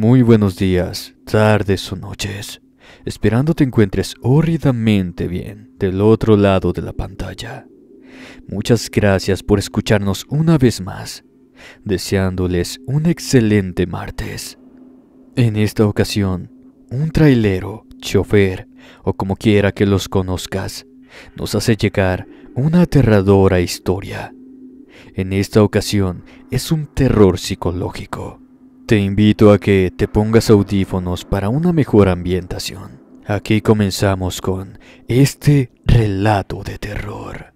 Muy buenos días, tardes o noches. Esperando te encuentres horridamente bien del otro lado de la pantalla. Muchas gracias por escucharnos una vez más, deseándoles un excelente martes. En esta ocasión, un trailero, chofer o como quiera que los conozcas, nos hace llegar una aterradora historia. En esta ocasión es un terror psicológico te invito a que te pongas audífonos para una mejor ambientación. Aquí comenzamos con este relato de terror.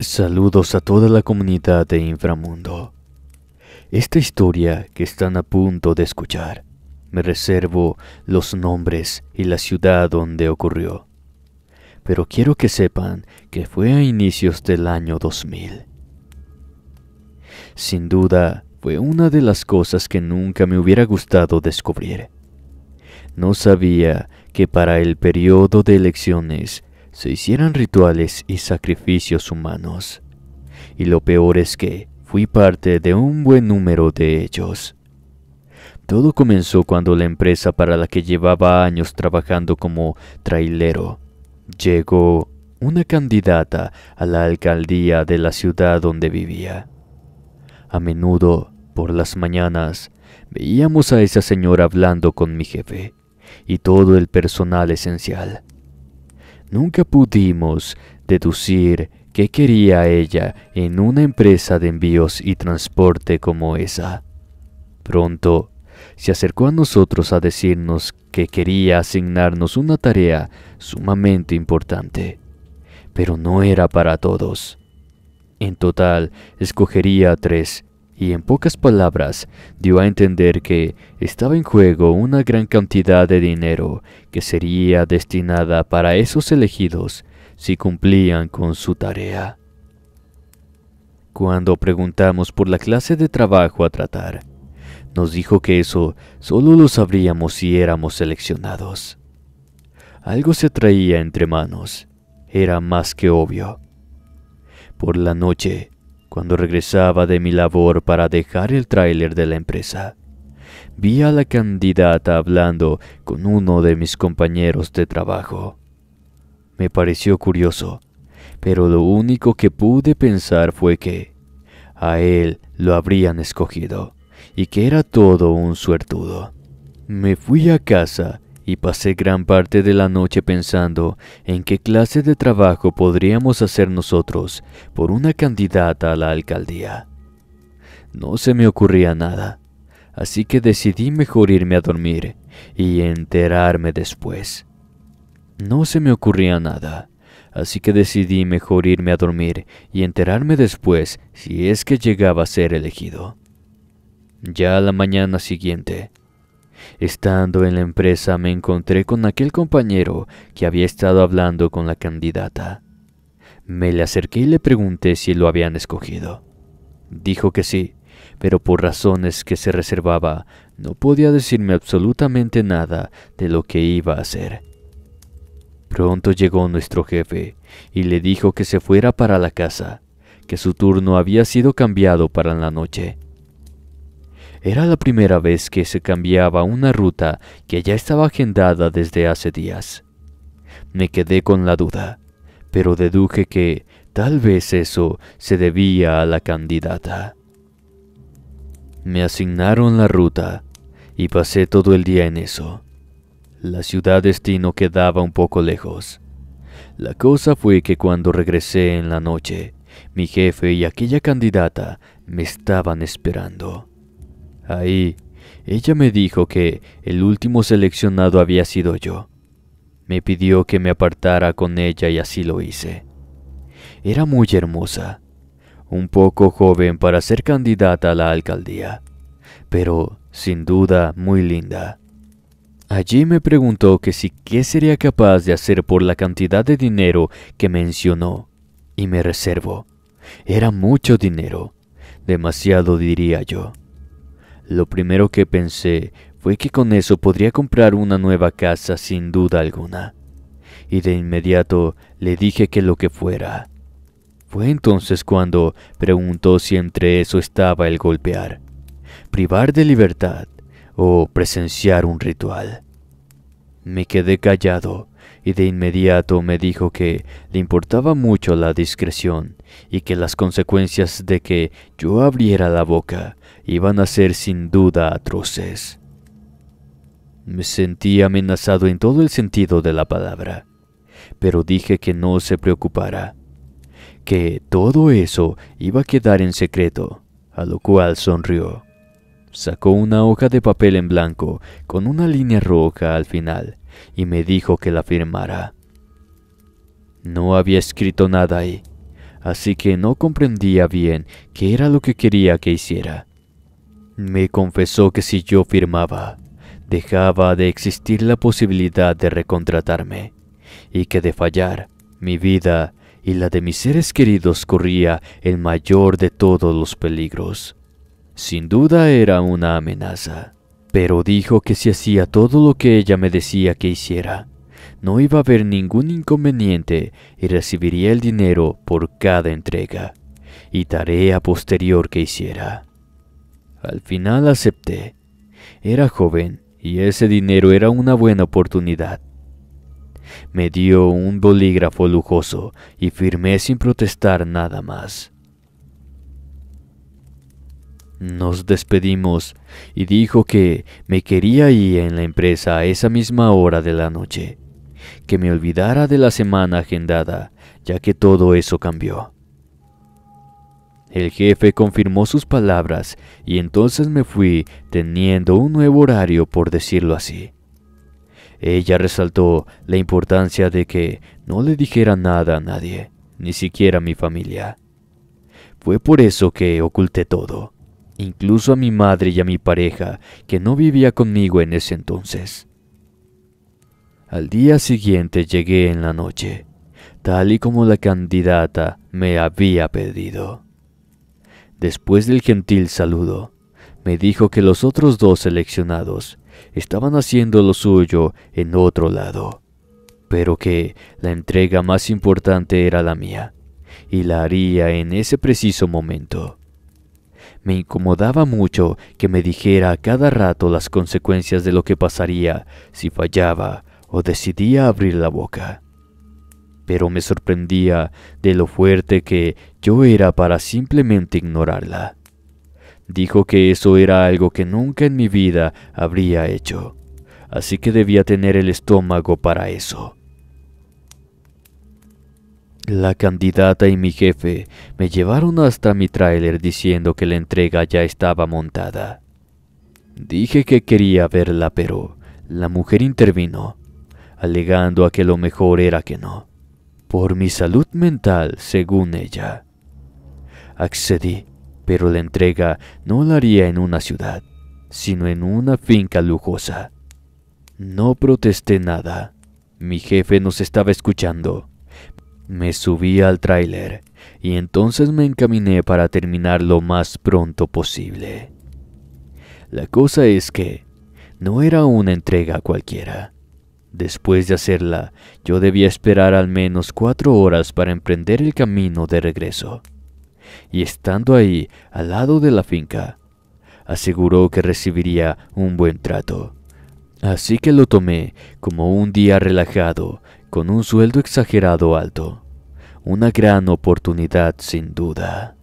Saludos a toda la comunidad de Inframundo. Esta historia que están a punto de escuchar, me reservo los nombres y la ciudad donde ocurrió. Pero quiero que sepan que fue a inicios del año 2000 sin duda, fue una de las cosas que nunca me hubiera gustado descubrir. No sabía que para el periodo de elecciones se hicieran rituales y sacrificios humanos. Y lo peor es que fui parte de un buen número de ellos. Todo comenzó cuando la empresa para la que llevaba años trabajando como trailero llegó una candidata a la alcaldía de la ciudad donde vivía. A menudo, por las mañanas, veíamos a esa señora hablando con mi jefe y todo el personal esencial. Nunca pudimos deducir qué quería ella en una empresa de envíos y transporte como esa. Pronto, se acercó a nosotros a decirnos que quería asignarnos una tarea sumamente importante, pero no era para todos. En total, escogería tres, y en pocas palabras dio a entender que estaba en juego una gran cantidad de dinero que sería destinada para esos elegidos si cumplían con su tarea. Cuando preguntamos por la clase de trabajo a tratar, nos dijo que eso solo lo sabríamos si éramos seleccionados. Algo se traía entre manos, era más que obvio. Por la noche, cuando regresaba de mi labor para dejar el tráiler de la empresa, vi a la candidata hablando con uno de mis compañeros de trabajo. Me pareció curioso, pero lo único que pude pensar fue que a él lo habrían escogido y que era todo un suertudo. Me fui a casa y pasé gran parte de la noche pensando en qué clase de trabajo podríamos hacer nosotros por una candidata a la alcaldía. No se me ocurría nada, así que decidí mejor irme a dormir y enterarme después. No se me ocurría nada, así que decidí mejor irme a dormir y enterarme después si es que llegaba a ser elegido. Ya a la mañana siguiente, Estando en la empresa me encontré con aquel compañero que había estado hablando con la candidata. Me le acerqué y le pregunté si lo habían escogido. Dijo que sí, pero por razones que se reservaba no podía decirme absolutamente nada de lo que iba a hacer. Pronto llegó nuestro jefe y le dijo que se fuera para la casa, que su turno había sido cambiado para la noche. Era la primera vez que se cambiaba una ruta que ya estaba agendada desde hace días. Me quedé con la duda, pero deduje que tal vez eso se debía a la candidata. Me asignaron la ruta y pasé todo el día en eso. La ciudad destino quedaba un poco lejos. La cosa fue que cuando regresé en la noche, mi jefe y aquella candidata me estaban esperando. Ahí, ella me dijo que el último seleccionado había sido yo. Me pidió que me apartara con ella y así lo hice. Era muy hermosa, un poco joven para ser candidata a la alcaldía, pero sin duda muy linda. Allí me preguntó que si qué sería capaz de hacer por la cantidad de dinero que mencionó, y me reservo. Era mucho dinero, demasiado diría yo. Lo primero que pensé fue que con eso podría comprar una nueva casa sin duda alguna, y de inmediato le dije que lo que fuera. Fue entonces cuando preguntó si entre eso estaba el golpear, privar de libertad o presenciar un ritual. Me quedé callado y de inmediato me dijo que le importaba mucho la discreción y que las consecuencias de que yo abriera la boca iban a ser sin duda atroces. Me sentí amenazado en todo el sentido de la palabra, pero dije que no se preocupara, que todo eso iba a quedar en secreto, a lo cual sonrió. Sacó una hoja de papel en blanco con una línea roja al final y me dijo que la firmara. No había escrito nada ahí, así que no comprendía bien qué era lo que quería que hiciera. Me confesó que si yo firmaba, dejaba de existir la posibilidad de recontratarme, y que de fallar, mi vida y la de mis seres queridos corría el mayor de todos los peligros. Sin duda era una amenaza, pero dijo que si hacía todo lo que ella me decía que hiciera, no iba a haber ningún inconveniente y recibiría el dinero por cada entrega y tarea posterior que hiciera. Al final acepté. Era joven y ese dinero era una buena oportunidad. Me dio un bolígrafo lujoso y firmé sin protestar nada más. Nos despedimos y dijo que me quería ir en la empresa a esa misma hora de la noche, que me olvidara de la semana agendada, ya que todo eso cambió. El jefe confirmó sus palabras y entonces me fui teniendo un nuevo horario, por decirlo así. Ella resaltó la importancia de que no le dijera nada a nadie, ni siquiera a mi familia. Fue por eso que oculté todo, incluso a mi madre y a mi pareja, que no vivía conmigo en ese entonces. Al día siguiente llegué en la noche, tal y como la candidata me había pedido. Después del gentil saludo, me dijo que los otros dos seleccionados estaban haciendo lo suyo en otro lado, pero que la entrega más importante era la mía, y la haría en ese preciso momento. Me incomodaba mucho que me dijera a cada rato las consecuencias de lo que pasaría si fallaba o decidía abrir la boca pero me sorprendía de lo fuerte que yo era para simplemente ignorarla. Dijo que eso era algo que nunca en mi vida habría hecho, así que debía tener el estómago para eso. La candidata y mi jefe me llevaron hasta mi tráiler diciendo que la entrega ya estaba montada. Dije que quería verla, pero la mujer intervino, alegando a que lo mejor era que no por mi salud mental, según ella. Accedí, pero la entrega no la haría en una ciudad, sino en una finca lujosa. No protesté nada. Mi jefe nos estaba escuchando. Me subí al tráiler y entonces me encaminé para terminar lo más pronto posible. La cosa es que no era una entrega cualquiera. Después de hacerla, yo debía esperar al menos cuatro horas para emprender el camino de regreso. Y estando ahí, al lado de la finca, aseguró que recibiría un buen trato. Así que lo tomé como un día relajado, con un sueldo exagerado alto. Una gran oportunidad sin duda.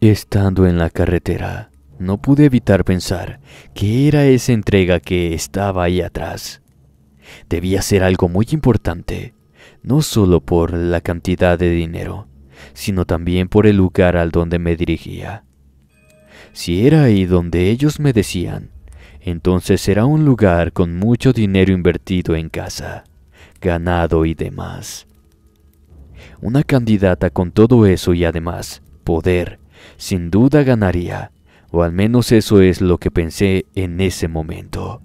Estando en la carretera, no pude evitar pensar qué era esa entrega que estaba ahí atrás. Debía ser algo muy importante, no solo por la cantidad de dinero, sino también por el lugar al donde me dirigía. Si era ahí donde ellos me decían, entonces era un lugar con mucho dinero invertido en casa, ganado y demás. Una candidata con todo eso y además poder, sin duda ganaría, o al menos eso es lo que pensé en ese momento.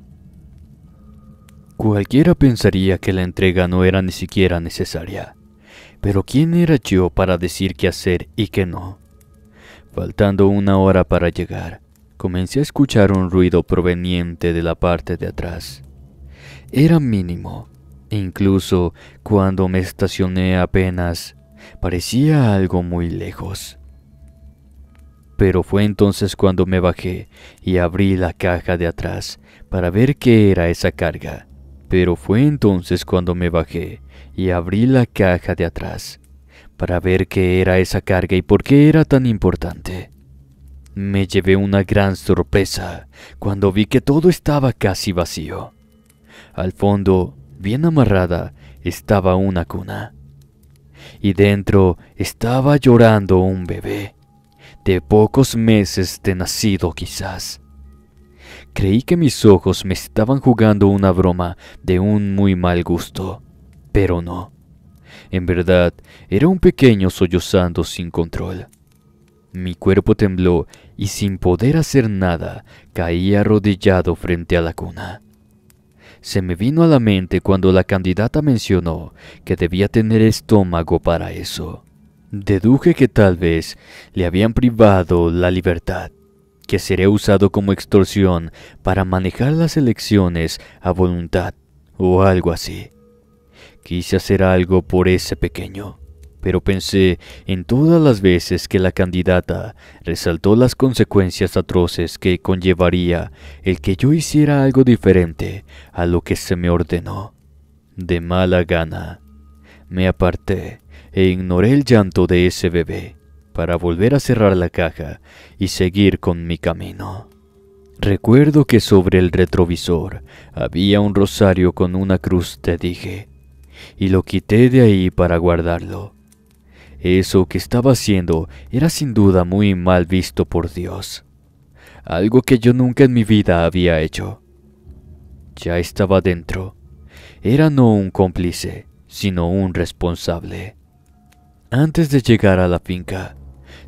Cualquiera pensaría que la entrega no era ni siquiera necesaria. Pero ¿quién era yo para decir qué hacer y qué no? Faltando una hora para llegar, comencé a escuchar un ruido proveniente de la parte de atrás. Era mínimo, e incluso cuando me estacioné apenas, parecía algo muy lejos. Pero fue entonces cuando me bajé y abrí la caja de atrás para ver qué era esa carga. Pero fue entonces cuando me bajé y abrí la caja de atrás para ver qué era esa carga y por qué era tan importante. Me llevé una gran sorpresa cuando vi que todo estaba casi vacío. Al fondo, bien amarrada, estaba una cuna. Y dentro estaba llorando un bebé de pocos meses de nacido quizás. Creí que mis ojos me estaban jugando una broma de un muy mal gusto, pero no. En verdad, era un pequeño sollozando sin control. Mi cuerpo tembló y sin poder hacer nada, caí arrodillado frente a la cuna. Se me vino a la mente cuando la candidata mencionó que debía tener estómago para eso. Deduje que tal vez le habían privado la libertad, que sería usado como extorsión para manejar las elecciones a voluntad o algo así. Quise hacer algo por ese pequeño, pero pensé en todas las veces que la candidata resaltó las consecuencias atroces que conllevaría el que yo hiciera algo diferente a lo que se me ordenó. De mala gana, me aparté e ignoré el llanto de ese bebé para volver a cerrar la caja y seguir con mi camino. Recuerdo que sobre el retrovisor había un rosario con una cruz te dije, y lo quité de ahí para guardarlo. Eso que estaba haciendo era sin duda muy mal visto por Dios, algo que yo nunca en mi vida había hecho. Ya estaba dentro. Era no un cómplice, sino un responsable. Antes de llegar a la finca,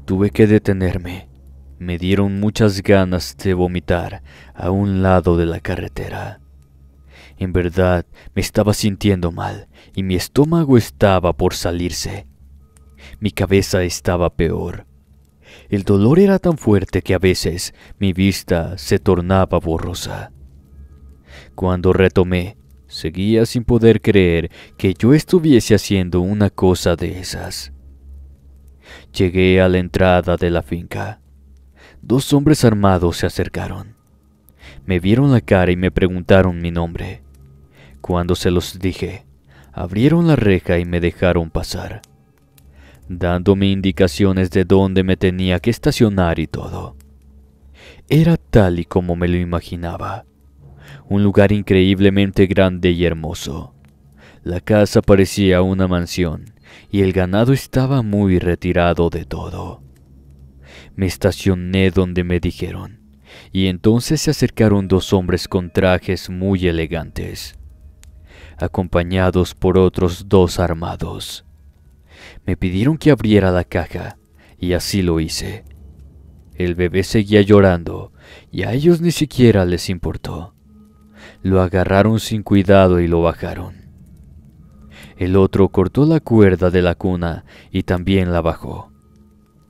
tuve que detenerme. Me dieron muchas ganas de vomitar a un lado de la carretera. En verdad, me estaba sintiendo mal y mi estómago estaba por salirse. Mi cabeza estaba peor. El dolor era tan fuerte que a veces mi vista se tornaba borrosa. Cuando retomé, seguía sin poder creer que yo estuviese haciendo una cosa de esas. Llegué a la entrada de la finca. Dos hombres armados se acercaron. Me vieron la cara y me preguntaron mi nombre. Cuando se los dije, abrieron la reja y me dejaron pasar, dándome indicaciones de dónde me tenía que estacionar y todo. Era tal y como me lo imaginaba. Un lugar increíblemente grande y hermoso. La casa parecía una mansión y el ganado estaba muy retirado de todo. Me estacioné donde me dijeron, y entonces se acercaron dos hombres con trajes muy elegantes, acompañados por otros dos armados. Me pidieron que abriera la caja, y así lo hice. El bebé seguía llorando, y a ellos ni siquiera les importó. Lo agarraron sin cuidado y lo bajaron. El otro cortó la cuerda de la cuna y también la bajó.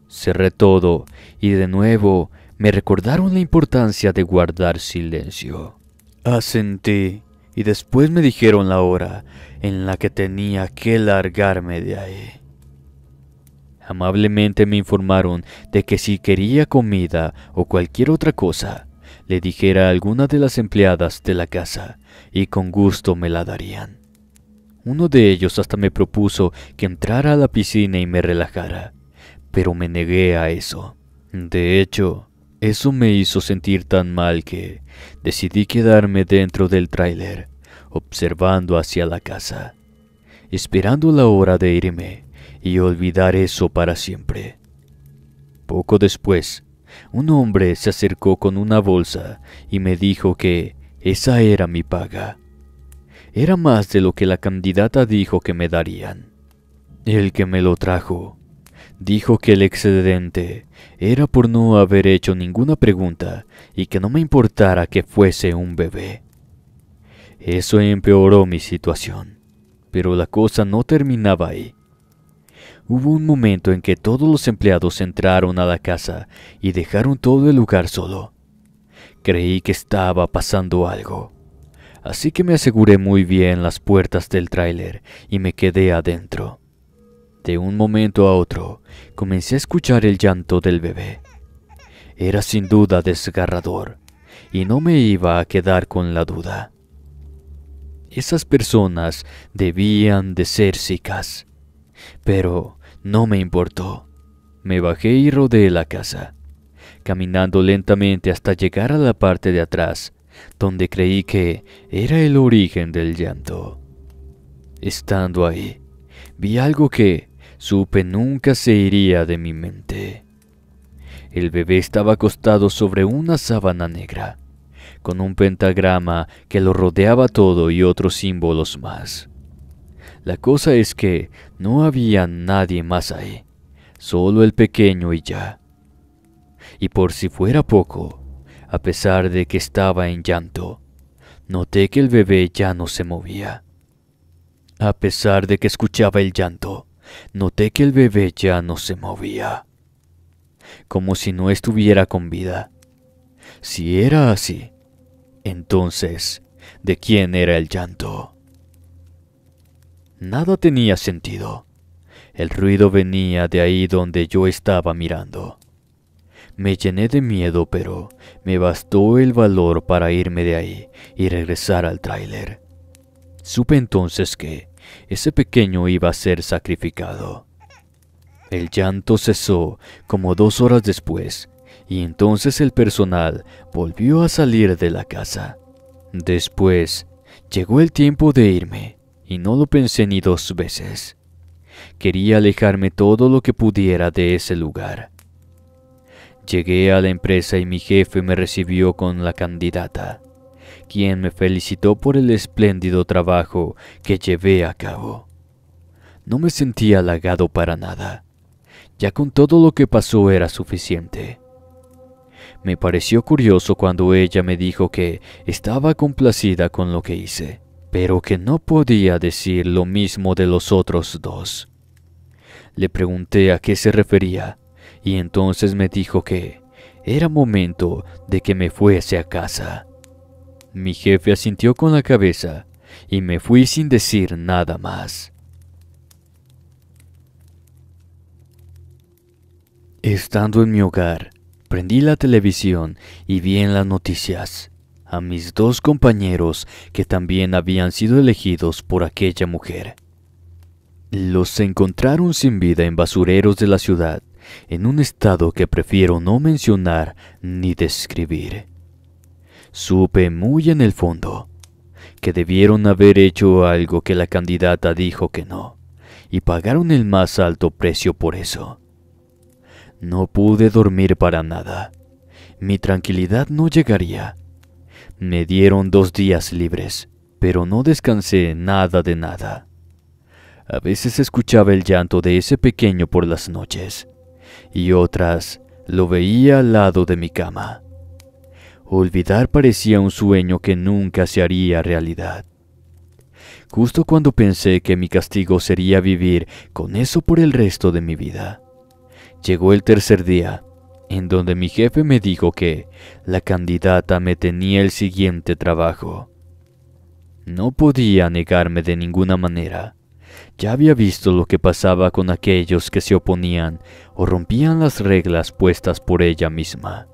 Cerré todo y de nuevo me recordaron la importancia de guardar silencio. Asentí y después me dijeron la hora en la que tenía que largarme de ahí. Amablemente me informaron de que si quería comida o cualquier otra cosa, le dijera a alguna de las empleadas de la casa y con gusto me la darían. Uno de ellos hasta me propuso que entrara a la piscina y me relajara, pero me negué a eso. De hecho, eso me hizo sentir tan mal que decidí quedarme dentro del tráiler, observando hacia la casa, esperando la hora de irme y olvidar eso para siempre. Poco después, un hombre se acercó con una bolsa y me dijo que esa era mi paga era más de lo que la candidata dijo que me darían. El que me lo trajo dijo que el excedente era por no haber hecho ninguna pregunta y que no me importara que fuese un bebé. Eso empeoró mi situación, pero la cosa no terminaba ahí. Hubo un momento en que todos los empleados entraron a la casa y dejaron todo el lugar solo. Creí que estaba pasando algo así que me aseguré muy bien las puertas del tráiler y me quedé adentro. De un momento a otro, comencé a escuchar el llanto del bebé. Era sin duda desgarrador, y no me iba a quedar con la duda. Esas personas debían de ser sicas, pero no me importó. Me bajé y rodeé la casa, caminando lentamente hasta llegar a la parte de atrás donde creí que era el origen del llanto. Estando ahí, vi algo que supe nunca se iría de mi mente. El bebé estaba acostado sobre una sábana negra, con un pentagrama que lo rodeaba todo y otros símbolos más. La cosa es que no había nadie más ahí, solo el pequeño y ya. Y por si fuera poco, a pesar de que estaba en llanto. Noté que el bebé ya no se movía. A pesar de que escuchaba el llanto, noté que el bebé ya no se movía. Como si no estuviera con vida. Si era así, entonces, ¿de quién era el llanto? Nada tenía sentido. El ruido venía de ahí donde yo estaba mirando. Me llené de miedo, pero me bastó el valor para irme de ahí y regresar al tráiler. Supe entonces que ese pequeño iba a ser sacrificado. El llanto cesó como dos horas después, y entonces el personal volvió a salir de la casa. Después, llegó el tiempo de irme, y no lo pensé ni dos veces. Quería alejarme todo lo que pudiera de ese lugar. Llegué a la empresa y mi jefe me recibió con la candidata, quien me felicitó por el espléndido trabajo que llevé a cabo. No me sentí halagado para nada. Ya con todo lo que pasó era suficiente. Me pareció curioso cuando ella me dijo que estaba complacida con lo que hice, pero que no podía decir lo mismo de los otros dos. Le pregunté a qué se refería y entonces me dijo que era momento de que me fuese a casa. Mi jefe asintió con la cabeza y me fui sin decir nada más. Estando en mi hogar, prendí la televisión y vi en las noticias a mis dos compañeros que también habían sido elegidos por aquella mujer. Los encontraron sin vida en basureros de la ciudad en un estado que prefiero no mencionar ni describir. Supe muy en el fondo que debieron haber hecho algo que la candidata dijo que no, y pagaron el más alto precio por eso. No pude dormir para nada. Mi tranquilidad no llegaría. Me dieron dos días libres, pero no descansé nada de nada. A veces escuchaba el llanto de ese pequeño por las noches y otras lo veía al lado de mi cama. Olvidar parecía un sueño que nunca se haría realidad. Justo cuando pensé que mi castigo sería vivir con eso por el resto de mi vida, llegó el tercer día, en donde mi jefe me dijo que la candidata me tenía el siguiente trabajo. No podía negarme de ninguna manera, ya había visto lo que pasaba con aquellos que se oponían o rompían las reglas puestas por ella misma.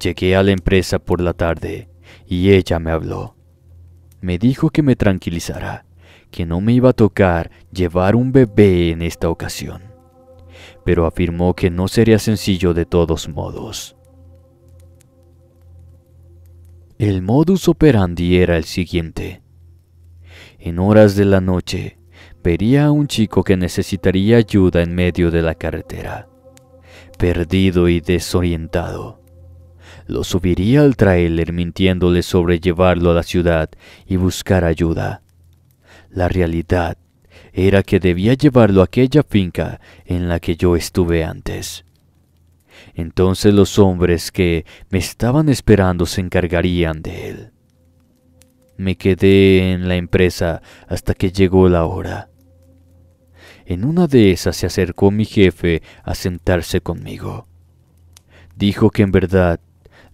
Llegué a la empresa por la tarde y ella me habló. Me dijo que me tranquilizara, que no me iba a tocar llevar un bebé en esta ocasión, pero afirmó que no sería sencillo de todos modos. El modus operandi era el siguiente. En horas de la noche, vería a un chico que necesitaría ayuda en medio de la carretera, perdido y desorientado. Lo subiría al trailer mintiéndole sobre llevarlo a la ciudad y buscar ayuda. La realidad era que debía llevarlo a aquella finca en la que yo estuve antes. Entonces los hombres que me estaban esperando se encargarían de él. Me quedé en la empresa hasta que llegó la hora. En una de esas se acercó mi jefe a sentarse conmigo. Dijo que en verdad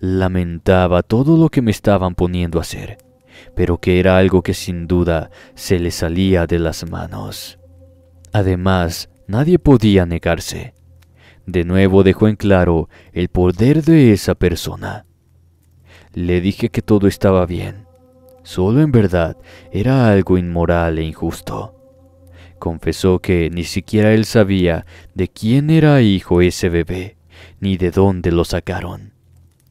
lamentaba todo lo que me estaban poniendo a hacer, pero que era algo que sin duda se le salía de las manos. Además, nadie podía negarse. De nuevo dejó en claro el poder de esa persona. Le dije que todo estaba bien, solo en verdad era algo inmoral e injusto. Confesó que ni siquiera él sabía de quién era hijo ese bebé, ni de dónde lo sacaron.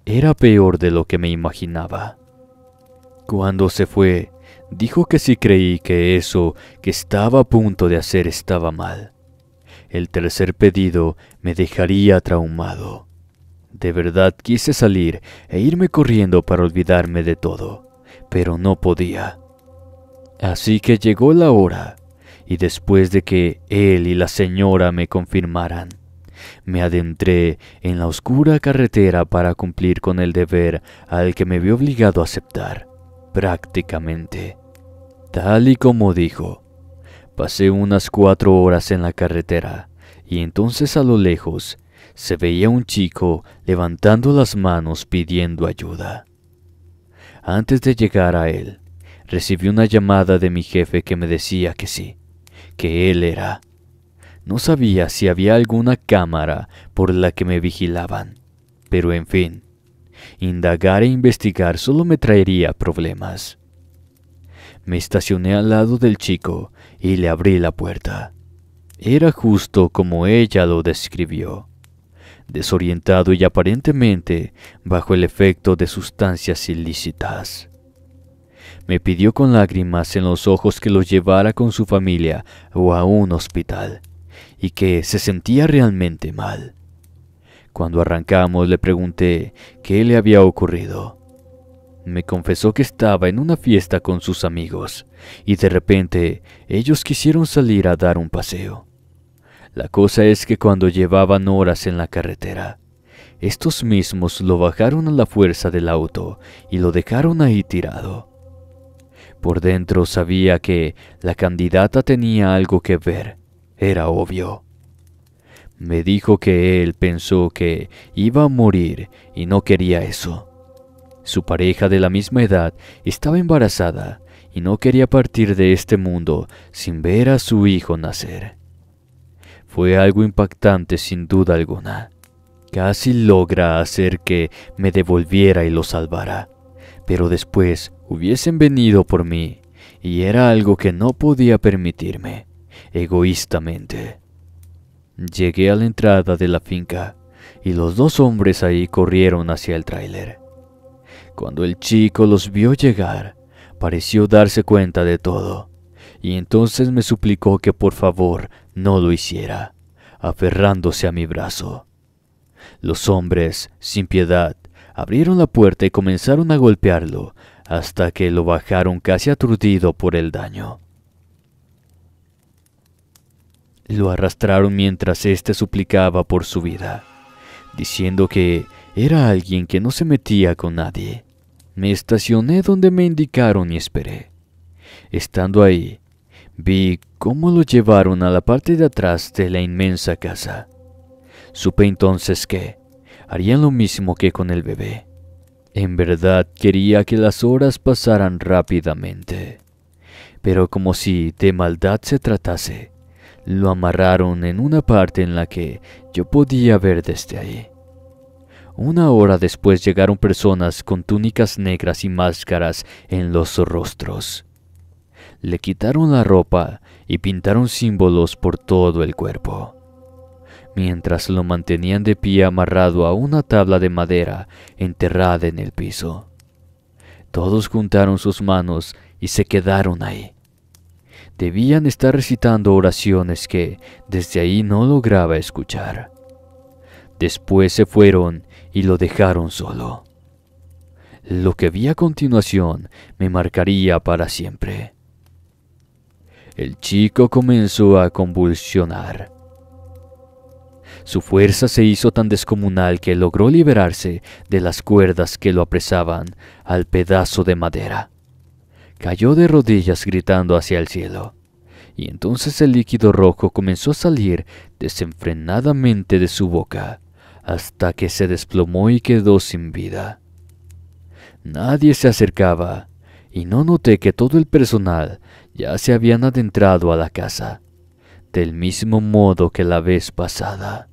Era peor de lo que me imaginaba. Cuando se fue, dijo que si creí que eso que estaba a punto de hacer estaba mal, el tercer pedido me dejaría traumado. De verdad quise salir e irme corriendo para olvidarme de todo pero no podía. Así que llegó la hora, y después de que él y la señora me confirmaran, me adentré en la oscura carretera para cumplir con el deber al que me vi obligado a aceptar, prácticamente. Tal y como dijo, pasé unas cuatro horas en la carretera, y entonces a lo lejos se veía un chico levantando las manos pidiendo ayuda. Antes de llegar a él, recibí una llamada de mi jefe que me decía que sí, que él era. No sabía si había alguna cámara por la que me vigilaban, pero en fin, indagar e investigar solo me traería problemas. Me estacioné al lado del chico y le abrí la puerta. Era justo como ella lo describió desorientado y aparentemente bajo el efecto de sustancias ilícitas. Me pidió con lágrimas en los ojos que lo llevara con su familia o a un hospital, y que se sentía realmente mal. Cuando arrancamos le pregunté qué le había ocurrido. Me confesó que estaba en una fiesta con sus amigos, y de repente ellos quisieron salir a dar un paseo. La cosa es que cuando llevaban horas en la carretera, estos mismos lo bajaron a la fuerza del auto y lo dejaron ahí tirado. Por dentro sabía que la candidata tenía algo que ver, era obvio. Me dijo que él pensó que iba a morir y no quería eso. Su pareja de la misma edad estaba embarazada y no quería partir de este mundo sin ver a su hijo nacer. Fue algo impactante sin duda alguna. Casi logra hacer que me devolviera y lo salvara. Pero después hubiesen venido por mí, y era algo que no podía permitirme, egoístamente. Llegué a la entrada de la finca, y los dos hombres ahí corrieron hacia el tráiler. Cuando el chico los vio llegar, pareció darse cuenta de todo, y entonces me suplicó que por favor no lo hiciera, aferrándose a mi brazo. Los hombres, sin piedad, abrieron la puerta y comenzaron a golpearlo, hasta que lo bajaron casi aturdido por el daño. Lo arrastraron mientras éste suplicaba por su vida, diciendo que era alguien que no se metía con nadie. Me estacioné donde me indicaron y esperé. Estando ahí, vi cómo lo llevaron a la parte de atrás de la inmensa casa. Supe entonces que harían lo mismo que con el bebé. En verdad quería que las horas pasaran rápidamente, pero como si de maldad se tratase, lo amarraron en una parte en la que yo podía ver desde ahí. Una hora después llegaron personas con túnicas negras y máscaras en los rostros. Le quitaron la ropa y pintaron símbolos por todo el cuerpo. Mientras lo mantenían de pie amarrado a una tabla de madera enterrada en el piso. Todos juntaron sus manos y se quedaron ahí. Debían estar recitando oraciones que desde ahí no lograba escuchar. Después se fueron y lo dejaron solo. Lo que vi a continuación me marcaría para siempre el chico comenzó a convulsionar. Su fuerza se hizo tan descomunal que logró liberarse de las cuerdas que lo apresaban al pedazo de madera. Cayó de rodillas gritando hacia el cielo, y entonces el líquido rojo comenzó a salir desenfrenadamente de su boca, hasta que se desplomó y quedó sin vida. Nadie se acercaba, y no noté que todo el personal ya se habían adentrado a la casa, del mismo modo que la vez pasada.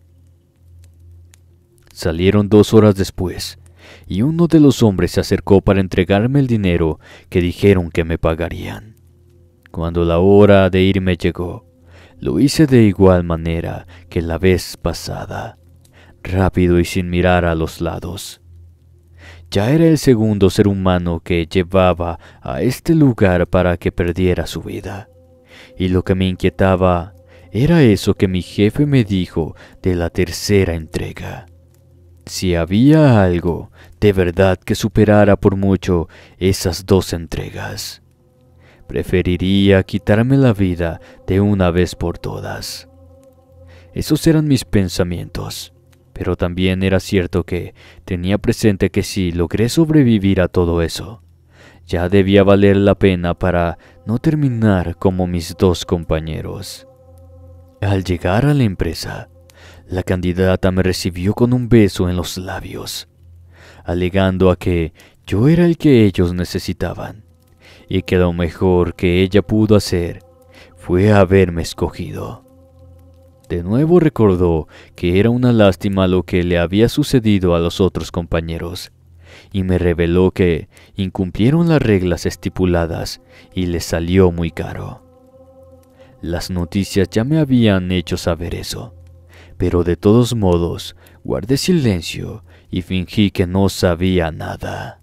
Salieron dos horas después, y uno de los hombres se acercó para entregarme el dinero que dijeron que me pagarían. Cuando la hora de irme llegó, lo hice de igual manera que la vez pasada, rápido y sin mirar a los lados. Ya era el segundo ser humano que llevaba a este lugar para que perdiera su vida. Y lo que me inquietaba era eso que mi jefe me dijo de la tercera entrega. Si había algo de verdad que superara por mucho esas dos entregas, preferiría quitarme la vida de una vez por todas. Esos eran mis pensamientos pero también era cierto que tenía presente que si logré sobrevivir a todo eso, ya debía valer la pena para no terminar como mis dos compañeros. Al llegar a la empresa, la candidata me recibió con un beso en los labios, alegando a que yo era el que ellos necesitaban y que lo mejor que ella pudo hacer fue haberme escogido. De nuevo recordó que era una lástima lo que le había sucedido a los otros compañeros, y me reveló que incumplieron las reglas estipuladas y les salió muy caro. Las noticias ya me habían hecho saber eso, pero de todos modos guardé silencio y fingí que no sabía nada.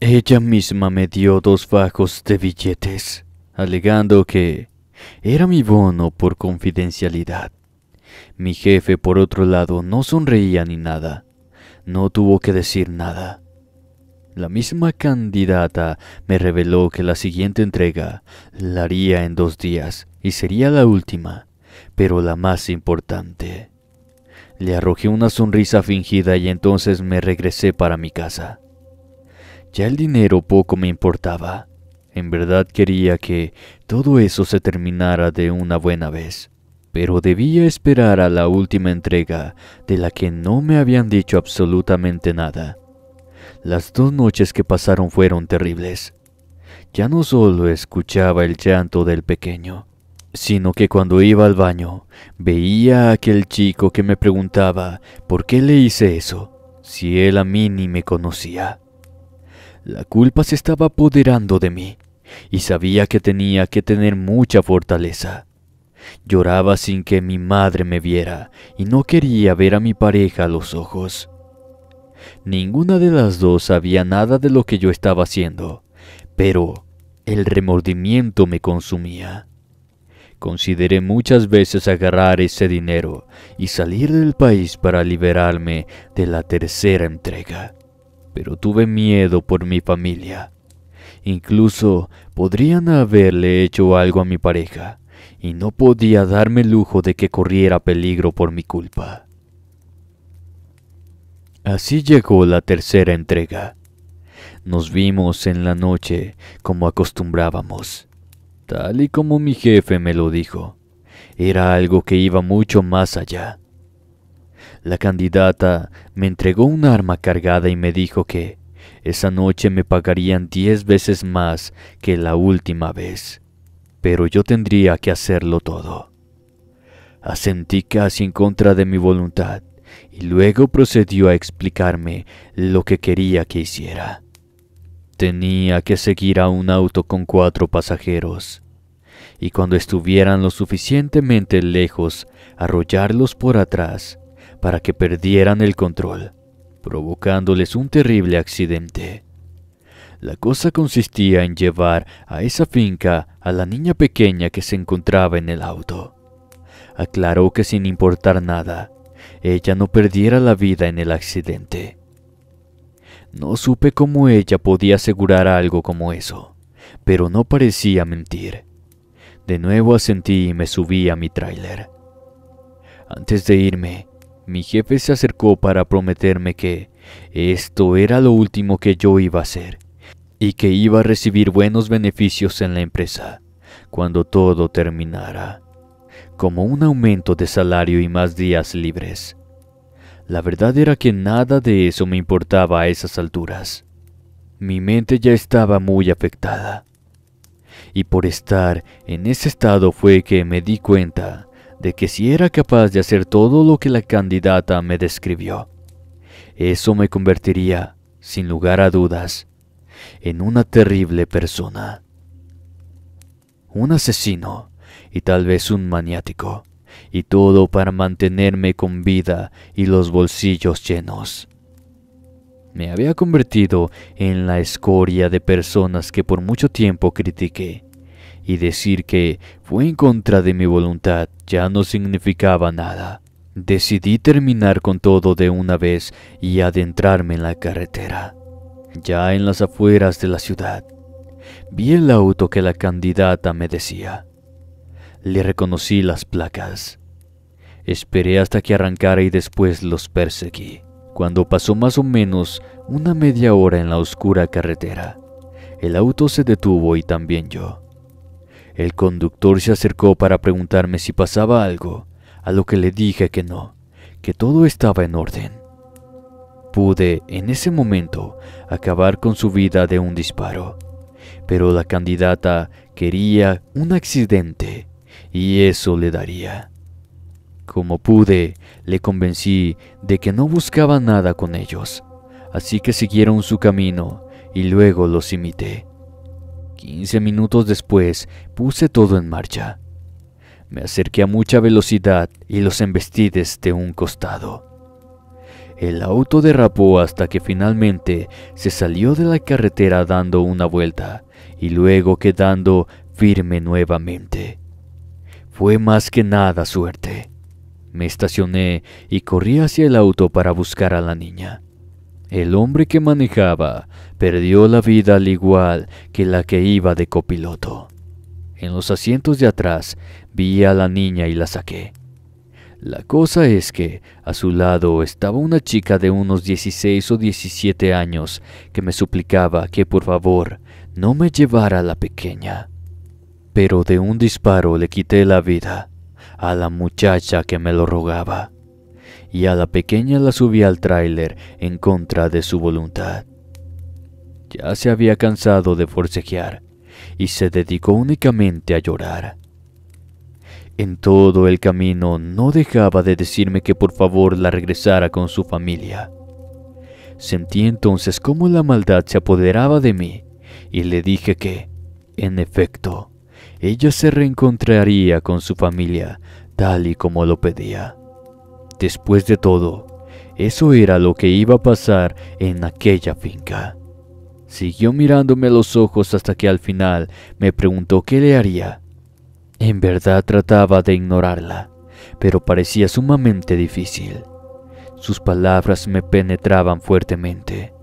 Ella misma me dio dos fajos de billetes, alegando que era mi bono por confidencialidad. Mi jefe, por otro lado, no sonreía ni nada. No tuvo que decir nada. La misma candidata me reveló que la siguiente entrega la haría en dos días y sería la última, pero la más importante. Le arrojé una sonrisa fingida y entonces me regresé para mi casa. Ya el dinero poco me importaba. En verdad quería que todo eso se terminara de una buena vez. Pero debía esperar a la última entrega, de la que no me habían dicho absolutamente nada. Las dos noches que pasaron fueron terribles. Ya no solo escuchaba el llanto del pequeño, sino que cuando iba al baño veía a aquel chico que me preguntaba por qué le hice eso, si él a mí ni me conocía. La culpa se estaba apoderando de mí y sabía que tenía que tener mucha fortaleza. Lloraba sin que mi madre me viera y no quería ver a mi pareja a los ojos. Ninguna de las dos sabía nada de lo que yo estaba haciendo, pero el remordimiento me consumía. Consideré muchas veces agarrar ese dinero y salir del país para liberarme de la tercera entrega, pero tuve miedo por mi familia Incluso podrían haberle hecho algo a mi pareja, y no podía darme el lujo de que corriera peligro por mi culpa. Así llegó la tercera entrega. Nos vimos en la noche como acostumbrábamos, tal y como mi jefe me lo dijo. Era algo que iba mucho más allá. La candidata me entregó un arma cargada y me dijo que esa noche me pagarían diez veces más que la última vez, pero yo tendría que hacerlo todo. Asentí casi en contra de mi voluntad y luego procedió a explicarme lo que quería que hiciera. Tenía que seguir a un auto con cuatro pasajeros y cuando estuvieran lo suficientemente lejos, arrollarlos por atrás para que perdieran el control provocándoles un terrible accidente. La cosa consistía en llevar a esa finca a la niña pequeña que se encontraba en el auto. Aclaró que sin importar nada, ella no perdiera la vida en el accidente. No supe cómo ella podía asegurar algo como eso, pero no parecía mentir. De nuevo asentí y me subí a mi tráiler. Antes de irme, mi jefe se acercó para prometerme que esto era lo último que yo iba a hacer y que iba a recibir buenos beneficios en la empresa cuando todo terminara, como un aumento de salario y más días libres. La verdad era que nada de eso me importaba a esas alturas. Mi mente ya estaba muy afectada. Y por estar en ese estado fue que me di cuenta de que si era capaz de hacer todo lo que la candidata me describió, eso me convertiría, sin lugar a dudas, en una terrible persona. Un asesino y tal vez un maniático, y todo para mantenerme con vida y los bolsillos llenos. Me había convertido en la escoria de personas que por mucho tiempo critiqué y decir que fue en contra de mi voluntad ya no significaba nada. Decidí terminar con todo de una vez y adentrarme en la carretera. Ya en las afueras de la ciudad, vi el auto que la candidata me decía. Le reconocí las placas. Esperé hasta que arrancara y después los perseguí. Cuando pasó más o menos una media hora en la oscura carretera, el auto se detuvo y también yo. El conductor se acercó para preguntarme si pasaba algo, a lo que le dije que no, que todo estaba en orden. Pude, en ese momento, acabar con su vida de un disparo, pero la candidata quería un accidente y eso le daría. Como pude, le convencí de que no buscaba nada con ellos, así que siguieron su camino y luego los imité. Quince minutos después puse todo en marcha. Me acerqué a mucha velocidad y los embestí desde un costado. El auto derrapó hasta que finalmente se salió de la carretera dando una vuelta y luego quedando firme nuevamente. Fue más que nada suerte. Me estacioné y corrí hacia el auto para buscar a la niña. El hombre que manejaba perdió la vida al igual que la que iba de copiloto. En los asientos de atrás vi a la niña y la saqué. La cosa es que a su lado estaba una chica de unos 16 o 17 años que me suplicaba que por favor no me llevara a la pequeña. Pero de un disparo le quité la vida a la muchacha que me lo rogaba y a la pequeña la subí al tráiler en contra de su voluntad. Ya se había cansado de forcejear y se dedicó únicamente a llorar. En todo el camino no dejaba de decirme que por favor la regresara con su familia. Sentí entonces cómo la maldad se apoderaba de mí y le dije que, en efecto, ella se reencontraría con su familia tal y como lo pedía. Después de todo, eso era lo que iba a pasar en aquella finca. Siguió mirándome a los ojos hasta que al final me preguntó qué le haría. En verdad trataba de ignorarla, pero parecía sumamente difícil. Sus palabras me penetraban fuertemente.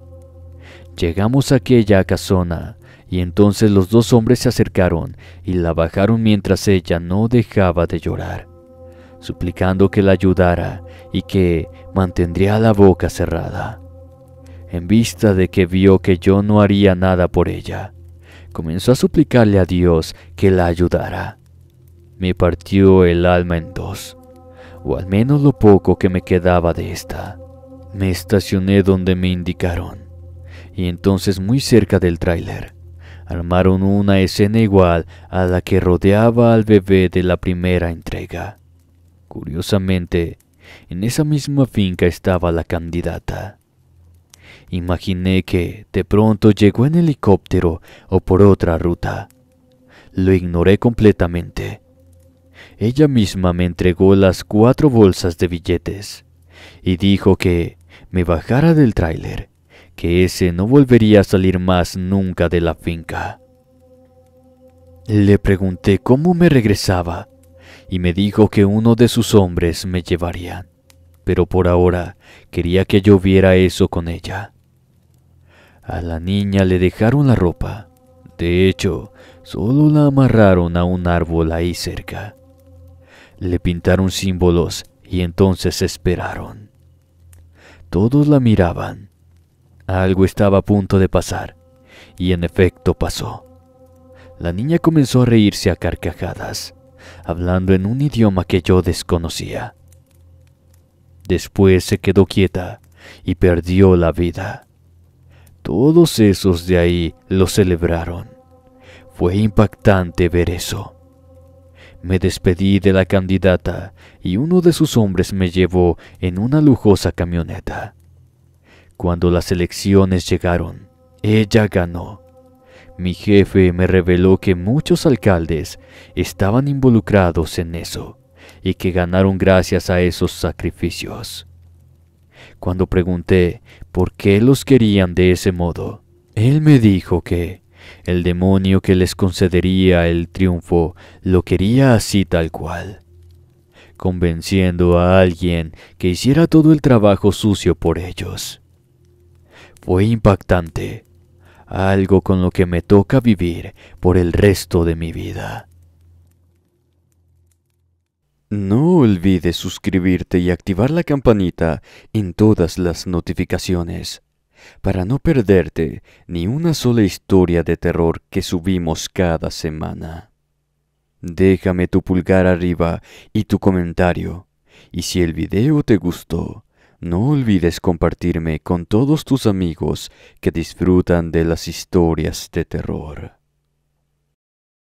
Llegamos a aquella casona y entonces los dos hombres se acercaron y la bajaron mientras ella no dejaba de llorar suplicando que la ayudara y que mantendría la boca cerrada. En vista de que vio que yo no haría nada por ella, comenzó a suplicarle a Dios que la ayudara. Me partió el alma en dos, o al menos lo poco que me quedaba de esta. Me estacioné donde me indicaron, y entonces muy cerca del tráiler, armaron una escena igual a la que rodeaba al bebé de la primera entrega. Curiosamente, en esa misma finca estaba la candidata. Imaginé que de pronto llegó en helicóptero o por otra ruta. Lo ignoré completamente. Ella misma me entregó las cuatro bolsas de billetes y dijo que me bajara del tráiler, que ese no volvería a salir más nunca de la finca. Le pregunté cómo me regresaba y me dijo que uno de sus hombres me llevaría. pero por ahora quería que yo viera eso con ella. A la niña le dejaron la ropa, de hecho, solo la amarraron a un árbol ahí cerca. Le pintaron símbolos y entonces esperaron. Todos la miraban. Algo estaba a punto de pasar, y en efecto pasó. La niña comenzó a reírse a carcajadas hablando en un idioma que yo desconocía. Después se quedó quieta y perdió la vida. Todos esos de ahí lo celebraron. Fue impactante ver eso. Me despedí de la candidata y uno de sus hombres me llevó en una lujosa camioneta. Cuando las elecciones llegaron, ella ganó mi jefe me reveló que muchos alcaldes estaban involucrados en eso y que ganaron gracias a esos sacrificios. Cuando pregunté por qué los querían de ese modo, él me dijo que el demonio que les concedería el triunfo lo quería así tal cual, convenciendo a alguien que hiciera todo el trabajo sucio por ellos. Fue impactante algo con lo que me toca vivir por el resto de mi vida. No olvides suscribirte y activar la campanita en todas las notificaciones para no perderte ni una sola historia de terror que subimos cada semana. Déjame tu pulgar arriba y tu comentario, y si el video te gustó, no olvides compartirme con todos tus amigos que disfrutan de las historias de terror.